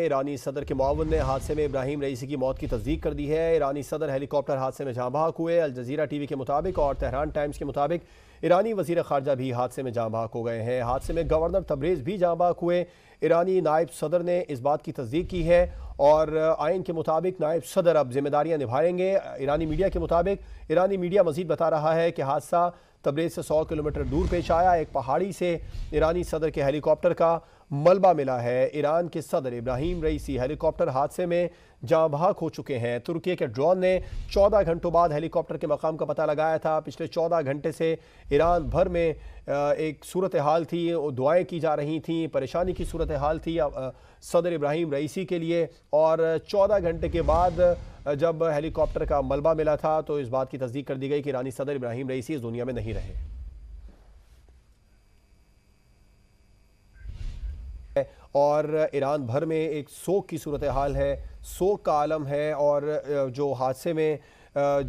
ईरानी सदर के मावन ने हादसे में इब्राहिम रईसी की मौत की तस्दीक कर दी है ईरानी सदर हेलीकॉप्टर हादसे में जहाँ बाहक हुए अल जजीरा टीवी के मुताबिक और तहरान टाइम्स के मुताबिक ईरानी वजीर खारजा भी हादसे में जहाँ बहाक हो गए हैं हादसे में गवर्नर तबरेज भी जहाँ बहाक हुए ईरानी नायब सदर ने इस बात की तस्दीक की है और आयन के मुताबिक नायब सदर अब जिम्मेदारियाँ निभाएंगे ईरानी मीडिया के मुताबिक ईरानी मीडिया मजीद बता रहा है कि हादसा तबरेज से सौ किलोमीटर दूर पेश आया एक पहाड़ी से ईरानी सदर के हेलीकॉप्टर का मलबा मिला है ईरान के सदर इब्राहिम रईसी हेलीकॉप्टर हादसे में जहाँ भाग हो चुके हैं तुर्की के ड्रोन ने 14 घंटों बाद हेलीकॉप्टर के मकाम का पता लगाया था पिछले 14 घंटे से ईरान भर में एक सूरत हाल थी दुआएं की जा रही थी परेशानी की सूरत हाल थी सदर इब्राहिम रईसी के लिए और 14 घंटे के बाद जब हेलीकॉप्टर का मलबा मिला था तो इस बात की तस्दीक कर दी गई कि रानी सदर इब्राहिम रईसी इस दुनिया में नहीं रहे और ईरान भर में एक शोक की सूरत हाल है शोक का आलम है और जो हादसे में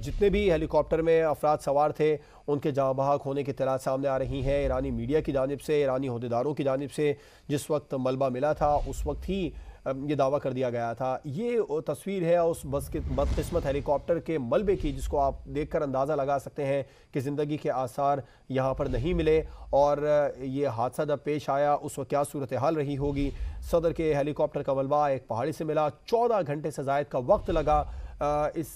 जितने भी हेलीकॉप्टर में अफराद सवार थे उनके जहाँ बहाक होने की तलाश सामने आ रही हैं ईरानी मीडिया की जानब से ईरानी अहदेदारों की जानब से जिस वक्त मलबा मिला था उस वक्त ही ये दावा कर दिया गया था ये तस्वीर है उस बस के बदकस्मत हेलीकॉप्टर के मलबे की जिसको आप देखकर अंदाज़ा लगा सकते हैं कि ज़िंदगी के आसार यहाँ पर नहीं मिले और ये हादसा जब पेश आया उस वक्त क्या सूरत हाल रही होगी सदर के हेलीकॉप्टर का मलबा एक पहाड़ी से मिला चौदह घंटे से जायद का वक्त लगा इस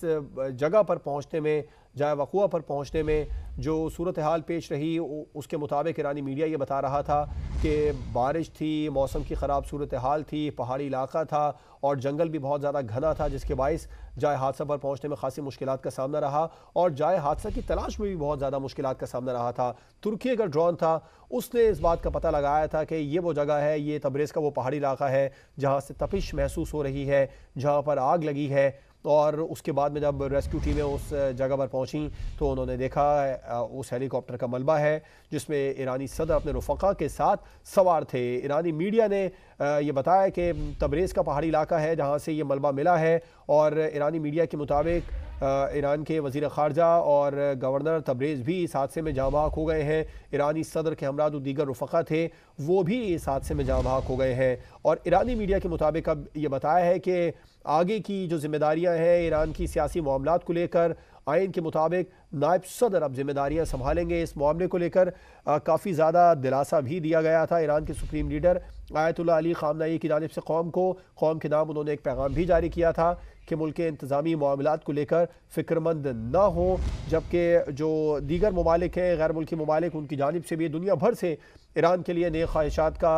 जगह पर पहुँचने में जाए वकूआ पर पहुँचने में जो सूरत हाल पेश रही उसके मुताबिक ईरानी मीडिया ये बता रहा था कि बारिश थी मौसम की ख़राब सूरत हाल थी पहाड़ी इलाका था और जंगल भी बहुत ज़्यादा घना था जिसके बायस जाए हादसा पर पहुँचने में खासी मुश्किल का सामना रहा और जाए हादसा की तलाश में भी बहुत ज़्यादा मुश्किल का सामना रहा था तुर्की का ड्रोन था उसने इस बात का पता लगाया था कि ये वो जगह है ये तब्रेज़ का वो पहाड़ी इलाका है जहाँ से तपिश महसूस हो रही है जहाँ पर आग लगी है तो और उसके बाद में जब रेस्क्यू टीमें उस जगह पर पहुँची तो उन्होंने देखा उस हेलीकॉप्टर का मलबा है जिसमें ईरानी सदर अपने रफ़ा के साथ सवार थे ईरानी मीडिया ने यह बताया कि तबरेज़ का पहाड़ी इलाका है जहाँ से ये मलबा मिला है और ईरानी मीडिया के मुताबिक ईरान के वजीर खारजा और गवर्नर तब्रेज़ भी इस हादसे में जाँ बहक हो गए हैं ईरानी सदर के हमरा जो दीगर रफ़ा थे वो भी इस हादसे में जाँ बहक हो गए हैं और ईरानी मीडिया के मुताबिक अब ये बताया है कि आगे की जो जिम्मेदारियाँ हैं ईरान की सियासी मामला को लेकर आइन के मुताबिक नायब सदर अब जिम्मेदारियां संभालेंगे इस मामले को लेकर काफ़ी ज़्यादा दिलासा भी दिया गया था ईरान के supreme leader Ayatollah Ali Khamenei की जानब से कौम को कौम के नाम उन्होंने एक पैगाम भी जारी किया था कि मुल्क के इंतजामी मामलों को लेकर फ़िक्रमंद ना हो जबकि जो दीगर ममालिक हैं गैर मुल्की ममालिक उनकी जानब से भी दुनिया भर से ईरान के लिए नए ख्वाहिशात का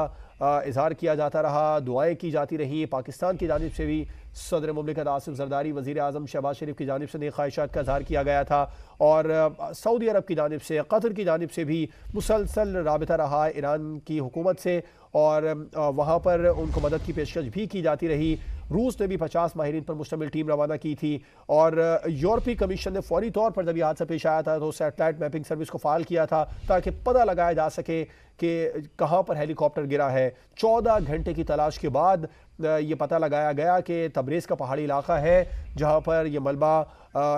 इजहार किया जाता रहा दुआएँ की जाती रहीं पाकिस्तान की जानब से भी सदर ममलिकत आसिफ जरदारी वजीर अजम शहबाज शरीफ की जानब से नई ख्वाहिशा का इजहार किया गया था और सऊदी अरब की जानब से कतर की जानब से भी मुसलसल रबता रहा ईरान की हुकूमत से और वहाँ पर उनको मदद की पेशकश भी की जाती रही रूस ने भी पचास माहरीन पर मुश्तमिल टीम रवाना की थी और यूरोपीय कमीशन ने फौरी तौर पर जब यह हादसा पेश आया था तो सेटेलाइट मैपिंग सर्विस को फाल किया था ताकि पता लगाया जा सके कि कहाँ पर हेलीकॉप्टर गिरा है चौदह घंटे की तलाश के बाद ये पता लगाया गया कि तब्रेज का पहाड़ी इलाका है जहाँ पर यह मलबा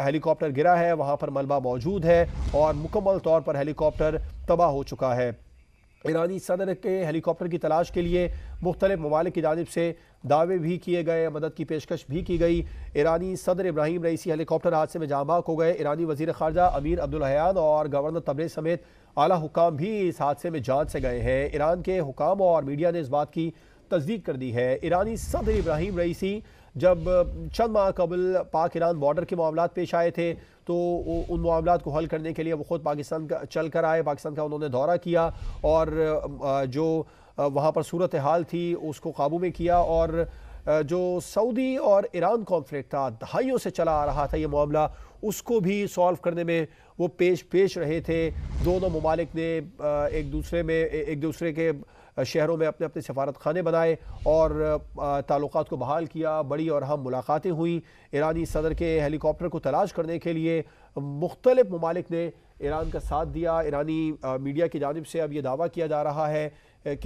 हेलीकॉप्टर गिरा है वहाँ पर मलबा मौजूद है और मुकम्मल तौर पर हेलीकॉप्टर तबाह हो चुका है ईरानी सदर के हेलीकॉप्टर की तलाश के लिए मुख्तलि ममालिक की जानब से दावे भी किए गए मदद की पेशकश भी की गई ईरानी सदर इब्राहिम रईसी हेलीकॉप्टर हादसे में जामाक हो गए ईरानी वजीर खारजा अमीर अब्दुलहयान और गवर्नर तबरे समेत अली हुकाम भी इस हादसे में जान से गए हैं ईरान के हुकाम और मीडिया ने इस बात की तस्दीक कर दी है ईरानी सदर इब्राहिम रईसी जब चंद माह कबल पाक ईरान बॉर्डर के मामला पेश आए थे तो उन मामला को हल करने के लिए वो खुद पाकिस्तान का चल कर आए पाकिस्तान का उन्होंने दौरा किया और जो वहाँ पर सूरत हाल थी उसको काबू में किया और जो सऊदी और ईरान कॉन्फ्लिक्ट था दहाइयों से चला आ रहा था ये मामला उसको भी सॉल्व करने में वो पेश पेश रहे थे दोनों ममालिक ने एक दूसरे में एक दूसरे के शहरों में अपने अपने सफारत खाने बनाए और ताल्लुक को बहाल किया बड़ी और अहम मुलाकातें हुई ईरानी सदर के हेलीकॉप्टर को तलाश करने के लिए मुख्तलिफ ममालिक ने ईरान का साथ दिया ईरानी मीडिया की जानब से अब यह दावा किया जा रहा है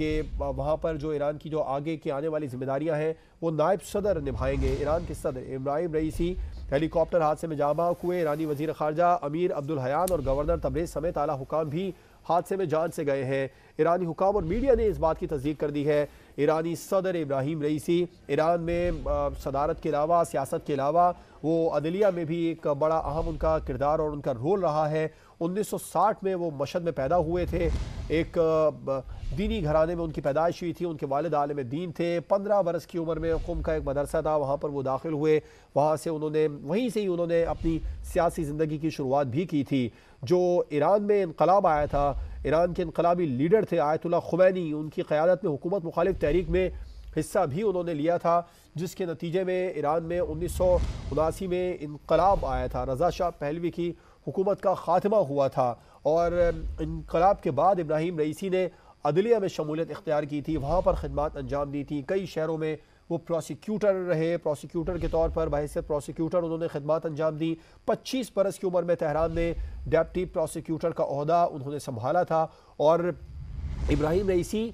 कि वहाँ पर जो ईरान की जो आगे की आने वाली जिम्मेदारियाँ हैं वो नायब सदर निभाएंगे ईरान के सदर इब्राहिम रईसी हेलीकॉप्टर हादसे में जामा हुए ईरानी वजीर खारजा अमीर अब्दुल हयान और गवर्नर तब्रेज समेत आला हुकाम भी हादसे में जान से गए हैं ईरानी हुकाम और मीडिया ने इस बात की तस्दीक कर दी है ईरानी सदर इब्राहिम रईसी ईरान में सदारत के अलावा सियासत के अलावा वो अदलिया में भी एक बड़ा अहम उनका किरदार और उनका रोल रहा है 1960 में वो मशद में पैदा हुए थे एक दीनी घराने में उनकी पैदाइश हुई थी उनके वालद आलम दीन थे पंद्रह बरस की उम्र में कुम का एक मदरसा था वहाँ पर वो दाखिल हुए वहाँ से उन्होंने वहीं से ही उन्होंने अपनी सियासी ज़िंदगी की शुरुआत भी की थी जो ईरान में इनकलाब आया था ईरान के इनकलाबी लीडर थे आयतुल्ला खुबैनी उनकी क़्यादत में हुकूमत मुखालिफ तहरीक में हिस्सा भी उन्होंने लिया था जिसके नतीजे में ईरान में उन्नीस में इनकलाब आया था रजा शाह पहलवी की हुकूमत का खात्मा हुआ था और इनकलाब के बाद इब्राहिम रईसी ने अदलिया में शमूलियत इख्तियार की थी वहाँ पर खदमात अंजाम दी थी कई शहरों में वो प्रोसिक्यूटर रहे प्रोसिक्यूटर के तौर पर बहसीत प्रोसिक्यूटर उन्होंने खदमात अंजाम दी पच्चीस बरस की उम्र में तहरान ने डेप्टी प्रोसिक्यूटर का अहदा उन्होंने संभाला था और इब्राहिम रईसी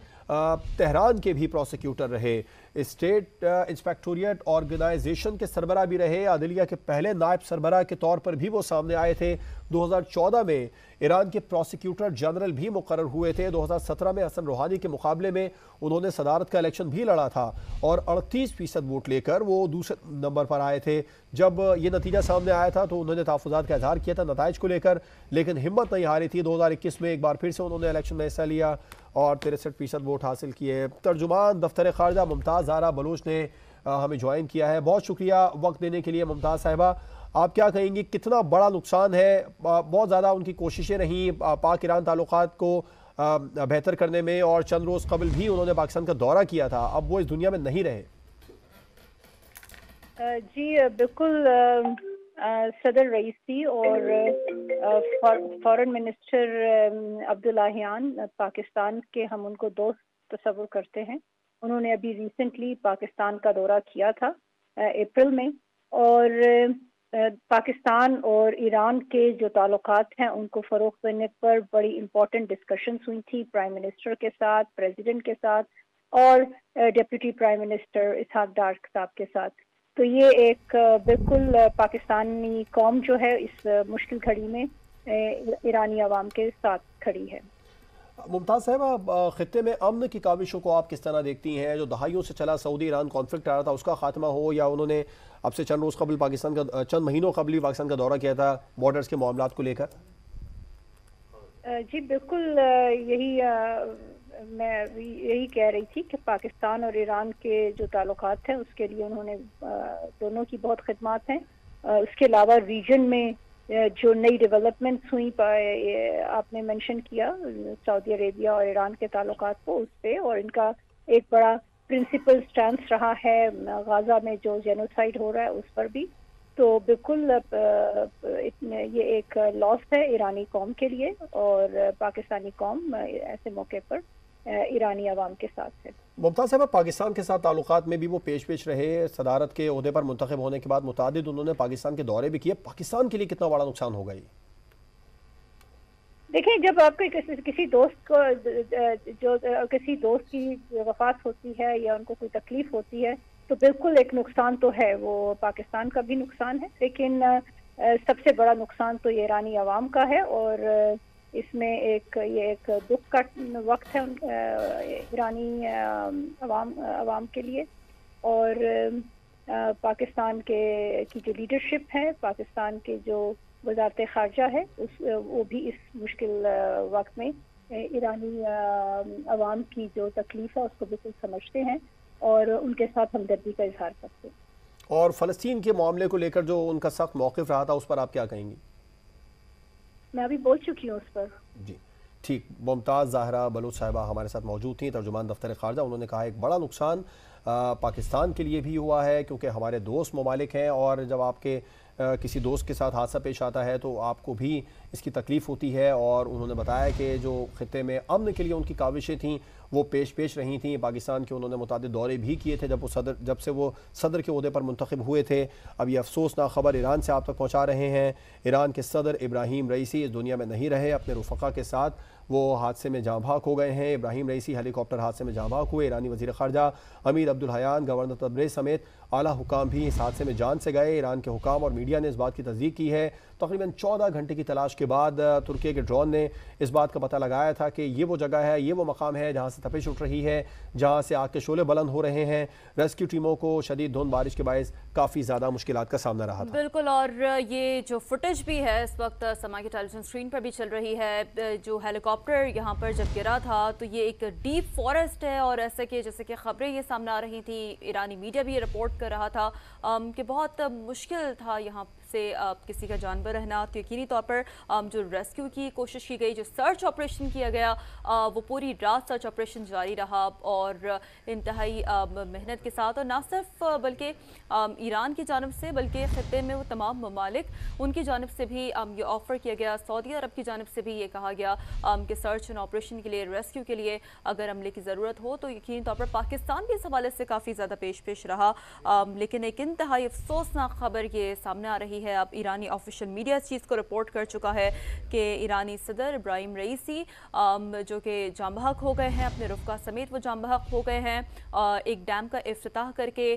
तहरान के भी प्रोसिक्यूटर रहे स्टेट इंस्पेक्टोरिएट ऑर्गेनाइजेशन के सरबरा भी रहे अदलिया के पहले नायब सरबरा के तौर पर भी वो सामने आए थे 2014 में ईरान के प्रोसिक्यूटर जनरल भी मुकर हुए थे 2017 में हसन रूहानी के मुकाबले में उन्होंने सदारत का इलेक्शन भी लड़ा था और अड़तीस फीसद वोट लेकर वो दूसरे नंबर पर आए थे जब ये नतीजा सामने आया था तो उन्होंने तहफात का इजहार किया था नतज को लेकर लेकिन हिम्मत नहीं हारी थी दो में एक बार फिर से उन्होंने इलेक्शन में हिस्सा लिया और तिरसठ फीसद वोट हासिल किए तर्जुमान दफ्तर खारजा मुमताज़ आरा बलोच ने हमें ज्वाइन किया है बहुत शुक्रिया वक्त देने के लिए मुमताज़ साहिबा आप क्या कहेंगी कितना बड़ा नुकसान है बहुत ज़्यादा उनकी कोशिशें रहीं पाक ईरान ताल्लुक को बेहतर करने में और चंद रोज़ कबल भी उन्होंने पाकिस्तान का दौरा किया था अब वो इस दुनिया में नहीं रहे जी बिल्कुल सदर रईसी और फॉरेन मिनिस्टर अब्दुल्लाहियान पाकिस्तान के हम उनको दोस्त तस्वुर करते हैं उन्होंने अभी रिसेंटली पाकिस्तान का दौरा किया था अप्रैल uh, में और uh, uh, पाकिस्तान और ईरान के जो ताल्लुक हैं उनको फ़रोग देने पर बड़ी इम्पोर्टेंट डिस्कशंस हुई थी प्राइम मिनिस्टर के साथ प्रेसिडेंट के साथ और deputy prime minister Ishaq Dar साहब के साथ तो ये एक बिल्कुल पाकिस्तानी कौम जो है इस मुश्किल घड़ी में ईरानी आवाम के साथ खड़ी है मुमताज़ साहबा ख़त्े में अमन की काविशों को आप किस तरह देखती हैं जो दहाइयों से चला सऊदी ईरान कॉन्फ्लिक्ट आ रहा था उसका खात्मा हो या उन्होंने अब से चंद रोज़ कबल पाकिस्तान का चंद महीनों कबल पाकिस्तान का दौरा किया था बॉर्डर्स के मामला को लेकर जी बिल्कुल यही मैं यही कह रही थी कि पाकिस्तान और ईरान के जो ताल्लुक हैं उसके लिए उन्होंने दोनों की बहुत खदमात हैं उसके अलावा रीजन में जो नई डेवलपमेंट्स हुई आपने मेंशन किया सऊदी अरेबिया और ईरान के ताल्लुक को उस पर और इनका एक बड़ा प्रिंसिपल स्टैंड रहा है गाजा में जो जेनोसाइड हो रहा है उस पर भी तो बिल्कुल ये एक लॉस है ईरानी कौम के लिए और पाकिस्तानी कौम ऐसे मौके पर ईरानी आवाम के साथ है मुमताज़ साहब पाकिस्तान के साथ ताल्लुक में भी वो पेश पेश रहे सदारत के अहदे पर मुंतब होने के बाद मुतद उन्होंने पाकिस्तान के दौरे भी किए पाकिस्तान के लिए कितना बड़ा नुकसान होगा ये देखिए जब आपके किसी दोस्त को जो किसी दोस्त की वफात होती है या उनको कोई तकलीफ होती है तो बिल्कुल एक नुकसान तो है वो पाकिस्तान का भी नुकसान है लेकिन सबसे बड़ा नुकसान तो ईरानी आवाम का है और इसमें एक ये एक दुख का वक्त है ईरानी आवाम आवाम के लिए और पाकिस्तान के की जो लीडरशिप है पाकिस्तान के जो वजारत खारजा है उस वो भी इस मुश्किल वक्त में ईरानी आवाम की जो तकलीफ है उसको बिल्कुल समझते हैं और उनके साथ हमदर्दी का इजहार करते हैं और फ़लस्तीन के मामले को लेकर जो उनका सख्त मौकफ़ रहा था उस पर आप क्या कहेंगी मैं अभी बोल चुकी हूँ उस पर जी ठीक मुमताज़ ज़ाहरा बलोच साहिबा हमारे साथ मौजूद थी तर्जुमान दफ्तर खारजा उन्होंने कहा एक बड़ा नुकसान पाकिस्तान के लिए भी हुआ है क्योंकि हमारे दोस्त ममालिक हैं और जब आपके किसी दोस्त के साथ हादसा पेश आता है तो आपको भी इसकी तकलीफ़ होती है और उन्होंने बताया कि जो ख़त्े में अमन के लिए उनकी काविशें थीं वो पेश पेश रही थी पाकिस्तान के उन्होंने मुतद दौरे भी किए थे जब वो सदर जब से वो सदर के अहदे पर मंतखब हुए थे अब ये अफसोसनाक खबर ईरान से आप तक पहुँचा रहे हैं ईरान के सदर इब्राहिम रईसी इस दुनिया में नहीं रहे अपने रुफ़ा के साथ वो हादसे में जहाँ भाक हो गए हैं इब्राहिम रईसी हेलीकॉप्टर हादसे में जहाँ भाग हुए ईरानी वजी खारजा Amir Abdul Hayyan governor Tabrez समेत अली हुकाम भी इस हादसे में जान से गए ईरान के हुकाम और मीडिया ने इस बात की तस्दीक की है तकरीबन चौदह घंटे की तलाश के बाद तुर्की के ड्रोन ने इस बात का पता लगाया था कि ये वो जगह है ये वो मकाम है जहाँ से तपिश उठ रही है जहाँ से आग के शोले बुलंद हो रहे हैं रेस्क्यू टीमों को शदीद धुंध बारिश के बायस काफ़ी ज़्यादा मुश्किल का सामना रहा था बिल्कुल और ये जो फुटेज भी है इस वक्त समा की टेलीविजन स्क्रीन पर भी चल रही है जो हेलीकॉप्टर यहाँ पर जब गिरा था तो ये एक डीप फॉरेस्ट है और ऐसे कि जैसे कि खबरें ये सामने आ रही थी ईरानी मीडिया भी ये रिपोर्ट कर रहा था कि बहुत मुश्किल था यहाँ से किसी का जान पर रहना तो यकीनी तौर पर जो रेस्क्यू की कोशिश की गई जो सर्च ऑपरेशन किया गया वो पूरी रात सर्च ऑपरेशन जारी रहा और इंतहाई मेहनत के साथ और ना सिर्फ बल्कि ईरान की जानब से बल्कि ख़त्े में वो तमाम ममालिक उनकी जानब से भी ये ऑफ़र किया गया सऊदी अरब की जानब से भी ये कहा गया कि सर्च एंड ऑपरेशन के लिए रेस्क्यू के लिए अगर अमले की ज़रूरत हो तो यकीनी तौर पर पाकिस्तान भी इस हवाले से काफ़ी ज़्यादा पेश पेश रहा लेकिन एक इंतहाई अफसोसनाक खबर ये सामने आ रही है रही है अब ईरानी ऑफिशियल मीडिया इस चीज़ को रिपोर्ट कर चुका है कि ईरानी सदर इब्राहिम रईसी जो कि जाम बहक हो गए हैं अपने रुफा समेत वो जाम बहक हो गए हैं एक डैम का अफ्ताह करके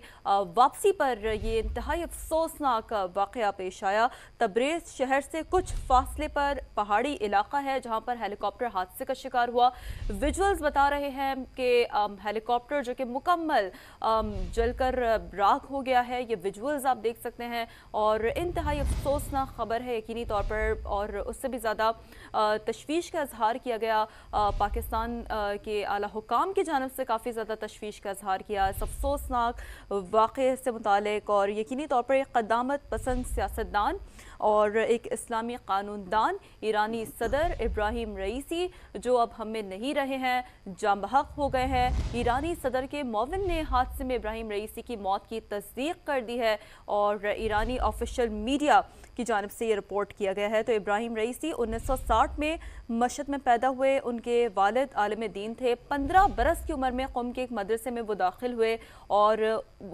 वापसी पर ये इंतहाई अफसोसनाक वाक़ पेश आया तब्रेज़ शहर से कुछ फासले पर पहाड़ी इलाका है जहाँ पर हेलीकॉप्टर हादसे का शिकार हुआ विजुअल्स बता रहे हैं कि हेलीकॉप्टर जो कि मुकम्मल जलकर राख हो गया है ये विजुअल्स आप देख सकते हैं और इन इंतहाई अफसोसनाक ख़बर है यकीनी तौर पर और उससे भी ज़्यादा तशवीश का इजहार किया गया पाकिस्तान के अला हुकाम की जानब से काफ़ी ज़्यादा तशवीश का इजहार किया इस अफसोसनाक वाक़े से मुतक और यकीनी तौर पर एक कदामत पसंद सियासतदान और एक इस्लामी कानूनदान ईरानी सदर इब्राहिम रईसी जो अब हम में नहीं रहे हैं जाम बहक हो गए हैं ईरानी सदर के मोविन ने हादसे में इब्राहिम रईसी की मौत की तस्दीक कर दी है और ईरानी ऑफिशियल मीडिया की जानब से ये रिपोर्ट किया गया है तो इब्राहिम रईसी 1960 में मशद में पैदा हुए उनके वालद आलम दीन थे 15 बरस की उम्र में कौम के एक मदरसे में वो दाखिल हुए और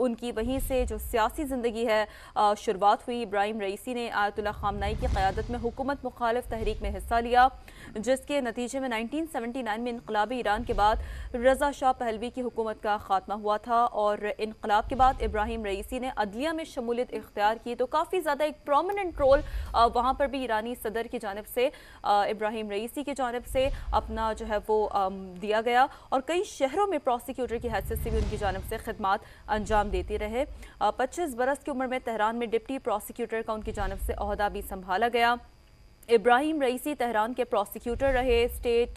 उनकी वहीं से जो सियासी ज़िंदगी है शुरुआत हुई इब्राहिम रईसी ने आयतुल्ला खामनाई की क़्यादत में हुकूमत मुखालफ तहरीक में हिस्सा लिया जिसके नतीजे में नाइनटीन सेवेंटी नाइन में इनकलाबी ईरान के बाद रजा शाह पहलवी की हुकूमत का खात्मा हुआ था और इनकलाब के बाद इब्राहिम रईसी ने अदलिया में शमूलियत इख्तियार की तो काफ़ी ज़्यादा एक प्रोमिनंट कंट्रोल वहाँ पर भी ईरानी सदर की जानब से इब्राहिम रईसी की जानब से अपना जो है वो दिया गया और कई शहरों में प्रोसिक्यूटर की हैसियत से भी उनकी जानब से खदमात अंजाम देते रहे पच्चीस बरस की उम्र में तहरान में डिप्टी प्रोसिक्यूटर का उनकी जानब से अहदा भी संभाला गया इब्राहिम रईसी तहरान के प्रोसिक्यूटर रहे स्टेट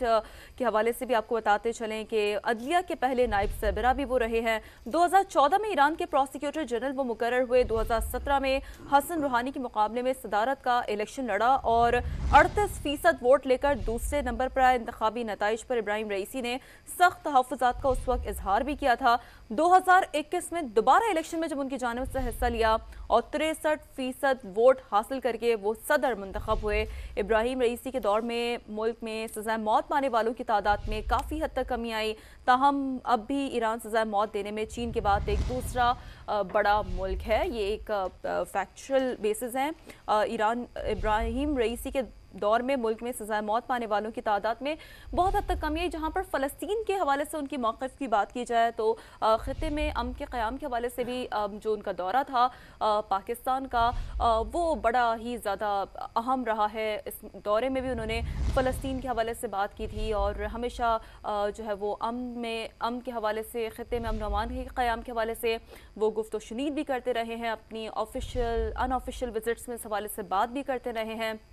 के हवाले से भी आपको बताते चलें कि अदलिया के पहले नायब सरबरा भी वो रहे हैं 2014 में ईरान के प्रोसिक्यूटर जनरल वो मुकर हुए 2017 में हसन रूहानी के मुकाबले में सदारत का इलेक्शन लड़ा और अड़तीस फीसद वोट लेकर दूसरे नंबर पर आए इंतबी नतज पर इब्राहिम रईसी ने सख्त तहफात का उस वक्त इजहार भी किया था दो में दोबारा इलेक्शन में जब उनकी जानब से हिस्सा लिया और तिरसठ फीसद वोट हासिल करके वो सदर मंतखब हुए इब्राहिम रईसी के दौर में मुल्क में सजाए मौत पाने वालों की तादाद में काफ़ी हद तक कमी आई ताहम अब भी ईरान सजाए मौत देने में चीन के बाद एक दूसरा बड़ा मुल्क है ये एक फैक्चुअल बेसिस हैं ईरान इब्राहिम रईसी के दौर में मुल्क में सजाए मौत पाने वालों की तादाद में बहुत हद तक कमी आई जहाँ पर फ़लस्तीन के हवाले से उनकी मौक़ की बात की जाए तो ख़त्े में अम के क़्याम के हवाले से भी जो उनका दौरा था पाकिस्तान का वो बड़ा ही ज़्यादा अहम रहा है इस दौरे में भी उन्होंने फ़लस्तीन के हवाले से बात की थी और हमेशा जो है वो अम में अम के हवाले से ख़त्े में अमनवान के क़्याम के हवाले से वो गुफ्त शुनीद भी करते रहे हैं अपनी ऑफिशियल अनऑफिशियल विजिट्स में इस हवाले से बात भी करते रहे हैं